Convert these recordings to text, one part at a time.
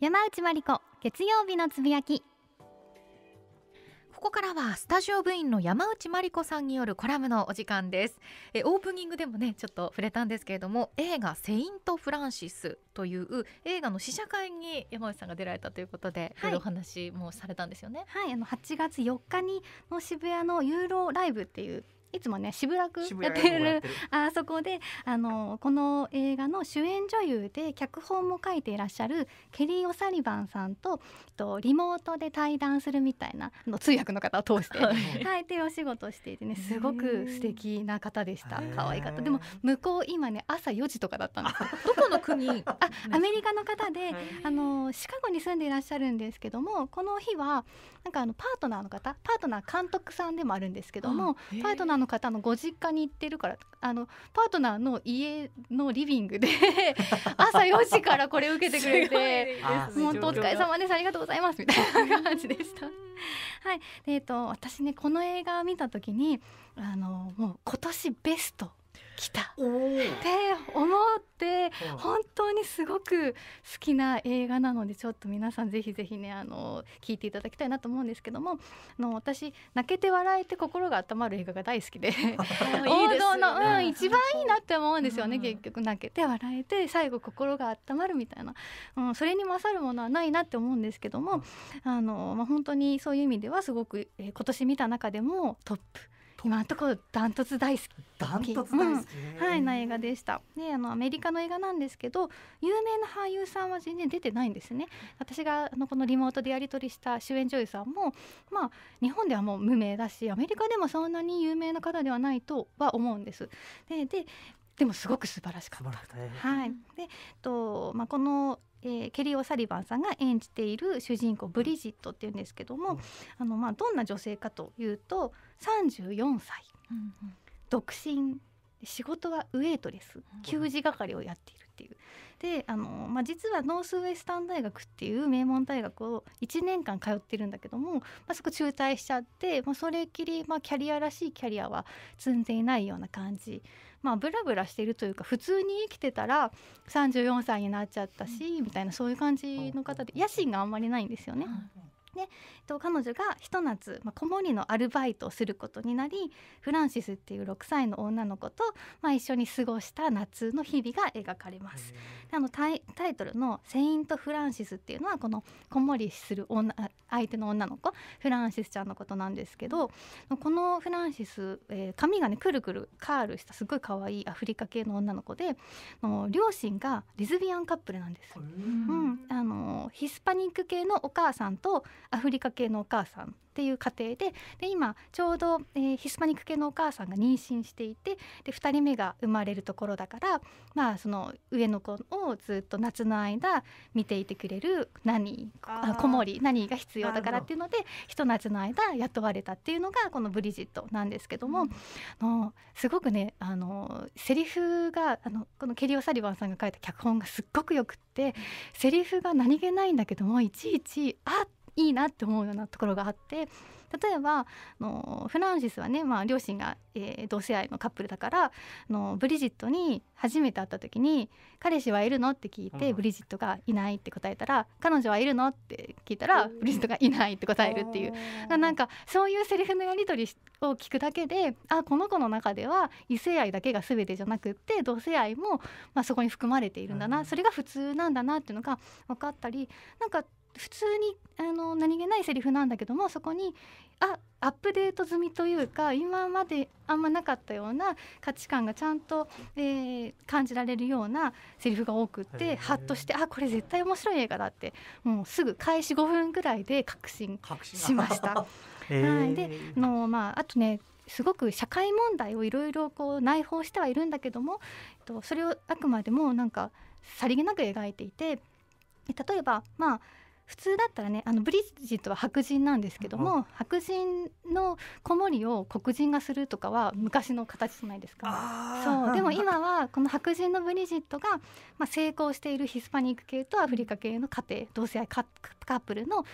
山内真理子月曜日のつぶやきここからはスタジオ部員の山内真理子さんによるコラムのお時間ですえオープニングでもねちょっと触れたんですけれども映画セイント・フランシスという映画の試写会に山内さんが出られたということで、はい、お話もされたんですよねはいあの8月4日にの渋谷のユーロライブっていういつもね渋谷区やってるあそこであのこの映画の主演女優で脚本も書いていらっしゃるケリー・オサリバンさんととリモートで対談するみたいなの通訳の方を通して、はい、はい、っていうお仕事をしていてねすごく素敵な方でした可愛かったでも向こう今ね朝4時とかだったんです どこの国あアメリカの方で、あのシカゴに住んでいらっしゃるんですけどもこの日はなんかあのパートナーの方パートナー監督さんでもあるんですけどもパートナーのの方のご実家に行ってるからあのパートナーの家のリビングで 朝4時からこれ受けてくれて「本当お疲れ様ですありがとうございます」みたいな感じでした。はいえーと、私ねこの映画を見た時にあのもう今年ベスト来たって思って本当にすごく好きな映画なのでちょっと皆さんぜひぜひねあの聞いていただきたいなと思うんですけどもあの私泣けて笑えて心が温まる映画が大好きで 王道の、ね、うん、一番いいなって思うんですよね、うん、結局泣けて笑えて最後心が温まるみたいな、うん、それに勝るものはないなって思うんですけどもあの、まあ、本当にそういう意味ではすごく、えー、今年見た中でもトップ。今のところダントツ大好きダントツ大好き、うん、はいな映画でしたね、あのアメリカの映画なんですけど有名な俳優さんは全然出てないんですね私があのこのリモートでやり取りした主演女優さんもまあ日本ではもう無名だしアメリカでもそんなに有名な方ではないとは思うんですでででもすごく素晴らしかった。はい、でと、まあ、このえー、ケリー・オ・サリバンさんが演じている主人公ブリジットっていうんですけども、あのまあ、どんな女性かというと34歳、うんうん、独身仕事はウエイトレス給仕係をやっている。っていう。であの、まあ、実はノースウェスタン大学っていう名門大学を1年間通ってるんだけども、まあ、そこ中退しちゃって、まあ、それっきり、まあ、キャリアらしいキャリアは積んでいないような感じ。まあ、ブラブラしてるというか普通に生きてたら34歳になっちゃったし、みたいなそういう感じの方で野心があんまりないんですよね。うんえっと、彼女がひと夏、まあ、子守のアルバイトをすることになりフランシスっていう6歳の女の子と、まあ、一緒に過ごした夏の日々が描かれます。あのタイタイトルの「セイント・フランシス」っていうのはこの子守する女相手の女の子フランシスちゃんのことなんですけどこのフランシス、えー、髪がねくるくるカールしたすごい可愛いアフリカ系の女の子での両親がレズビアンカップルなんです。うん、あのヒスパニック系のお母さんとアフリカ系のお母さんっていう家庭でで今ちょうど、えー、ヒスパニック系のお母さんが妊娠していてで2人目が生まれるところだから、まあ、その上の子をずっと夏の間見ていてくれる何子守何が必要だからっていうのでひと夏の間雇われたっていうのがこの「ブリジット」なんですけども、うん、のすごくねあのセリフがあのこのケリオ・サリバンさんが書いた脚本がすっごくよくってセリフが何気ないんだけどもいちいち「あっ!」いいなって思うようなところがあって例えばのフランシスはね、まあ、両親が、えー、同性愛のカップルだからのブリジットに初めて会った時に「彼氏はいるの?」って聞いて、ブリジットがいないって答えたら「彼女はいるの?」って聞いたら、ブリジットがいないって答えるっていう、うなんかそういうセリフのやり取りを聞くだけであこの子の中では異性愛だけが全てじゃなくって同性愛も、まあ、そこに含まれているんだな、それが普通なんだなっていうのが分かったりなんか普通にあの何気ないセリフなんだけどもそこにあアップデート済みというか今まであんまなかったような価値観がちゃんと、えー、感じられるようなセリフが多くてハッとしてあこれ絶対面白い映画だってもうすぐ開始5分ぐらいで確信しました。はいであのまあ、あとねすごく社会問題をいろいろ内包してはいるんだけども、えっと、それをあくまでもなんかさりげなく描いていて例えばまあ普通だったらねあのブリジットは白人なんですけども、白人の子守を黒人がするとかは昔の形じゃないですかそうでも今はこの白人のブリジットが、まあ、成功しているヒスパニック系とアフリカ系の家庭同性愛カップルの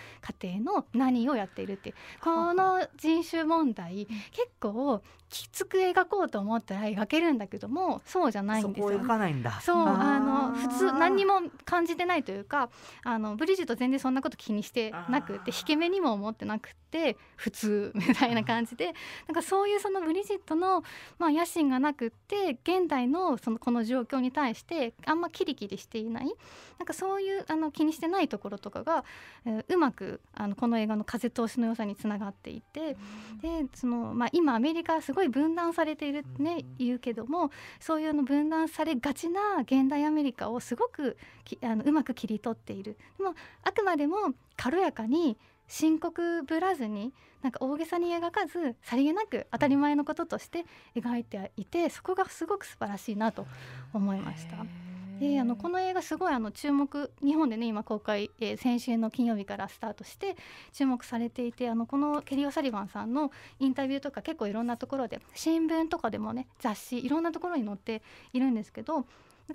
家庭の何をやっているってこの人種問題結構きつく描こうと思ったら描けるんだけどもそうじゃないんですよ、そこ描かないんだそうあの普通何にも感じてないというかあのブリジット全然そんなこと気にしてなくて引け目にも思ってなくて普通みたいな感じでなんかそういうそのブリジットの、まあ、野心がなくって現代のそのこの状況に対してあんまキリキリしていないなんかそういうあの気にしてないところとかが、うまくあのこの映画の風通しの良さにつながっていて、でその、まあ、今アメリカはすごい分断されているってね、言うけどもそういうの分断されがちな現代アメリカをすごくあのうまく切り取っている。あくままでも軽やかに深刻ぶらずになんか大げさに描かずさりげなく当たり前のこととして描いていてそこがすごく素晴らしいなと思いました。であのこの映画すごいあの注目日本でね今公開、えー、先週の金曜日からスタートして注目されていてあのこのケリオサリバンさんのインタビューとか結構いろんなところで新聞とかでもね雑誌いろんなところに載っているんですけど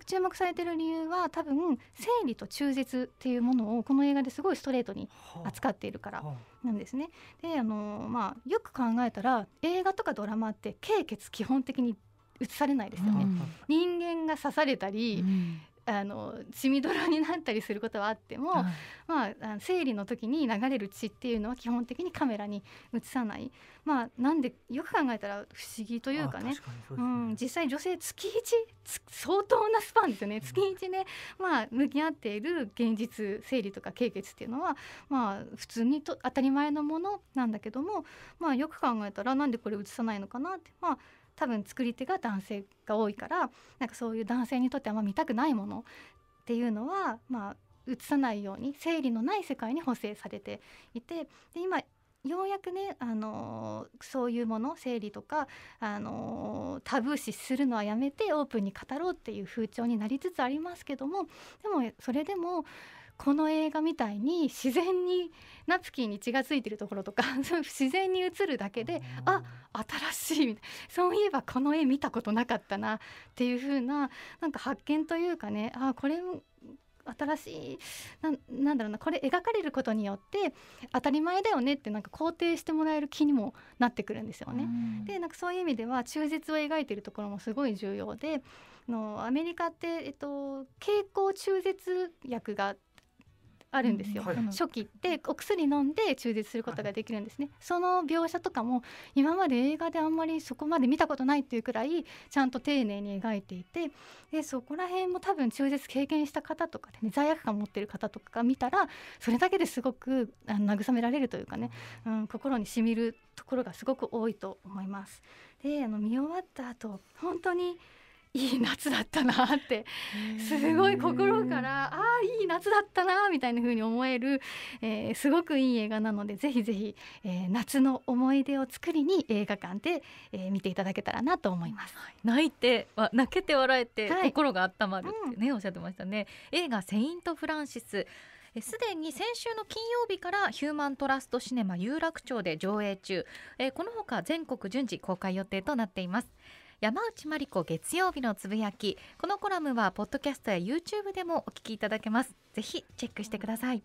注目されてる理由は多分生理と中絶っていうものをこの映画ですごいストレートに扱っているからなんですね。であの、まあ、よく考えたら映画とかドラマって経血基本的に映されないですよね、うん、人間が刺されたり、うん、あの血みどろになったりすることはあっても、はい、まあ、生理の時に流れる血っていうのは基本的にカメラに映さない、まあ、なんでよく考えたら不思議というかね、ね、うん、実際女性月1相当なスパンですよね月1ね、まあ、向き合っている現実生理とか経血っていうのは、まあ、普通にと当たり前のものなんだけども、まあ、よく考えたらなんでこれ映さないのかなって、まあ、多分作り手が男性が多いからなんかそういう男性にとってあんま見たくないものっていうのはまあ映さないように生理のない世界に補正されていてで今ようやくね、あのー、そういうもの生理とか、あのー、タブー視するのはやめてオープンに語ろうっていう風潮になりつつありますけどもでもそれでもこの映画みたいに自然にナプキンに血がついてるところとか 自然に映るだけであ新しいそういえばこの絵見たことなかったなっていう風ななんか発見というかねあこれ新しいなんだろうなこれ描かれることによって当たり前だよねってなんか肯定してもらえる気にもなってくるんですよね。うん、でなんかそういう意味では中絶を描いてるところもすごい重要でのアメリカって、えっと、経口中絶薬があるんですよ、はい、初期ってお薬飲んで中絶することができるんですね、はい、その描写とかも今まで映画であんまりそこまで見たことないっていうくらいちゃんと丁寧に描いていてでそこら辺も多分中絶経験した方とかで、ね、罪悪感持ってる方とかが見たらそれだけですごく慰められるというかね、うん、心にしみるところがすごく多いと思います。であの見終わった後本当にいい夏だったなってすごい心からああいい夏だったなみたいな風に思える、えー、すごくいい映画なのでぜひぜひ、えー、夏の思い出を作りに映画館で、えー、見ていただけたらなと思います、泣いて泣けて笑えて、心が温まるってね、うん、おっしゃってましたね映画セイントフランシスすでに先週の金曜日からヒューマントラストシネマ有楽町で上映中、えー、このほか全国順次公開予定となっています山内真理子月曜日のつぶやきこのコラムはポッドキャストや YouTube でもお聞きいただけますぜひチェックしてください